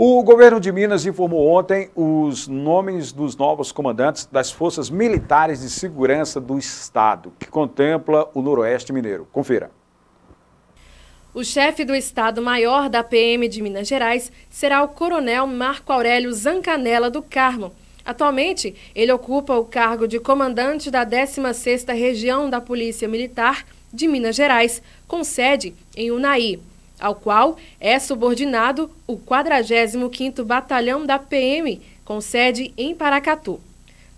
O governo de Minas informou ontem os nomes dos novos comandantes das Forças Militares de Segurança do Estado, que contempla o Noroeste Mineiro. Confira. O chefe do Estado-Maior da PM de Minas Gerais será o Coronel Marco Aurélio Zancanella do Carmo. Atualmente, ele ocupa o cargo de comandante da 16ª Região da Polícia Militar de Minas Gerais, com sede em Unai ao qual é subordinado o 45º Batalhão da PM, com sede em Paracatu.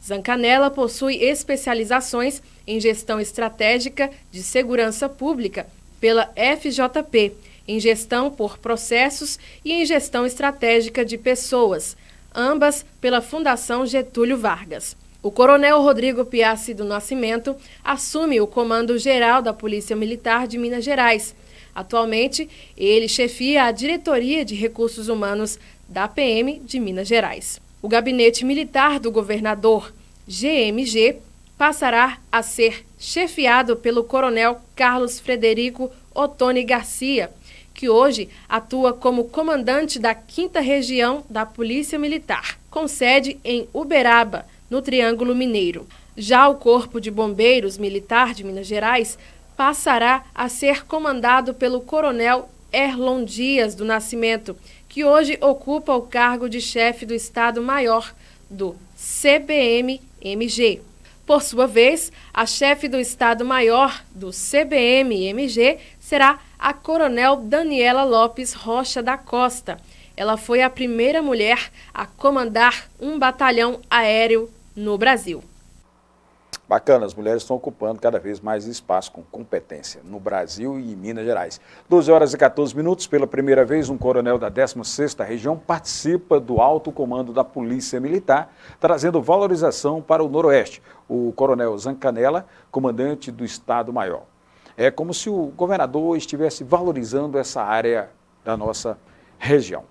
Zancanella possui especializações em gestão estratégica de segurança pública pela FJP, em gestão por processos e em gestão estratégica de pessoas, ambas pela Fundação Getúlio Vargas. O coronel Rodrigo Piassi do Nascimento assume o comando geral da Polícia Militar de Minas Gerais, Atualmente, ele chefia a Diretoria de Recursos Humanos da PM de Minas Gerais. O Gabinete Militar do Governador, GMG, passará a ser chefiado pelo Coronel Carlos Frederico Otoni Garcia, que hoje atua como comandante da 5 Região da Polícia Militar, com sede em Uberaba, no Triângulo Mineiro. Já o Corpo de Bombeiros Militar de Minas Gerais passará a ser comandado pelo coronel Erlon Dias do Nascimento, que hoje ocupa o cargo de chefe do Estado-Maior do CBMMG. Por sua vez, a chefe do Estado-Maior do CBMMG será a Coronel Daniela Lopes Rocha da Costa. Ela foi a primeira mulher a comandar um batalhão aéreo no Brasil. Bacana, as mulheres estão ocupando cada vez mais espaço com competência no Brasil e em Minas Gerais. 12 horas e 14 minutos, pela primeira vez, um coronel da 16ª Região participa do alto comando da Polícia Militar, trazendo valorização para o Noroeste. O coronel Zancanella, comandante do Estado-Maior. É como se o governador estivesse valorizando essa área da nossa região.